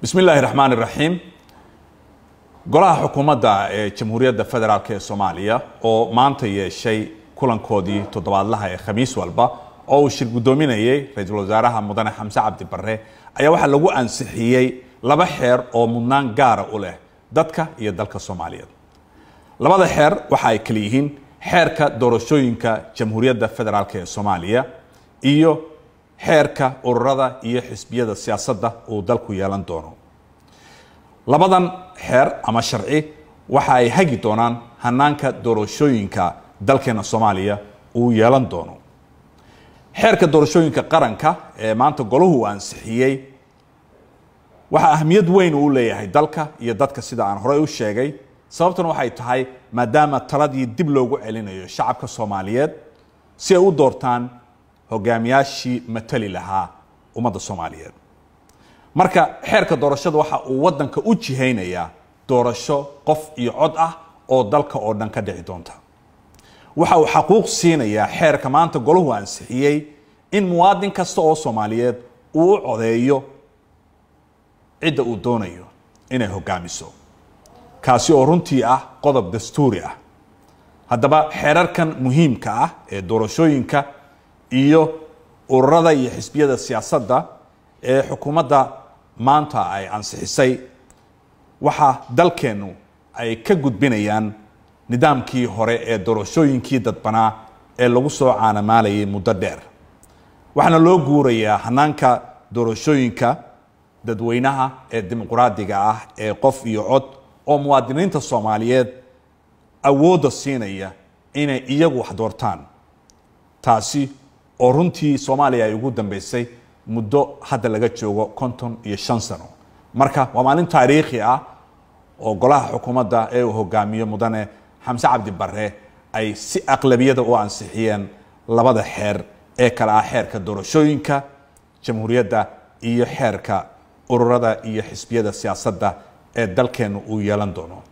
bismi illaahi raxmaan iraxiim golaha xukuumadda ee jamhuuriyadda federaalk ee soomaaliya oo maanta yeeshay kulankoodii toddobaadlaha ee khamiis walba oo uu shirgudoominayay ra-iisul wasaaraha mudane xamse cabdi barre ayaa waxaa lagu ansixiyey laba xeer oo mudnaan gaara u leh dadka iyo dalka soomaaliyeed labada xeer waxa ay kala yihiin xeerka doorashooyinka jamhuuriyadda federaalk ee soomaaliya iyo xeerka ururada iyo xisbiyada siyaasadda uu dalku yeelan doono labadan xeer ama sharci waxa ay hagi doonaan hanaanka doorashooyinka dalkeena soomaaliya uu yeelan doono xeerka doorashooyinka qaranka ee maanta golahu ansixiyey waxaa ahmiyad weyn uu leeyahay dalka iyo dadka sida aan horey u sheegay sababtuna waxay tahay maadaama taladii dib loogu celinayo shacabka soomaaliyeed si ay u doortaan hogaamiyaashii matali lahaa ummadda soomaaliyeed marka xeerka doorashada waxa uu waddanka u jihaynayaa doorasho qof iyo cod ah oo dalka oo dhan ka dhici doonta waxa uu xaquuq siinayaa xeerka maanta golahu ansixiyey in muwaadin kasta oo soomaaliyeed uu u codeeyo cidda uu doonayo inay hogaamiso kaasi oo runtii ah qodob dastuuri ah haddaba xeerarkan muhiimka ah ee doorashooyinka iyo ururada iyo xisbiyada siyaasadda ee xukuumadda maanta ay ansixisay waxa dalkeennu ay ka gudbinayaan nidaamkii hore ee doorashooyinkii dadbanaa ee lagu soo caanamaalayay muddo dheer waxaana loo guurayaa hanaanka doorashooyinka dadweynaha ee dimuquraadiga ah ee qof iyo cod oo muwaadiniinta soomaaliyeed awoodda siinaya inay iyagu wax doortaan taasi oo runtii soomaaliya ay ugu dambeysay muddo hadda laga joogo konton iyo shan sano marka waa maalin taariikhi ah oo golaha xukuumadda ee uu hogaamiyo mudane xamse cabdi bare ay si aqlabiyada u ansixiyeen labada xeer ee kale ah xeerka doorashooyinka jamhuuriyadda iyo xeerka ururada iyo xisbiyada siyaasadda ee dalkeennu uu yeelan doono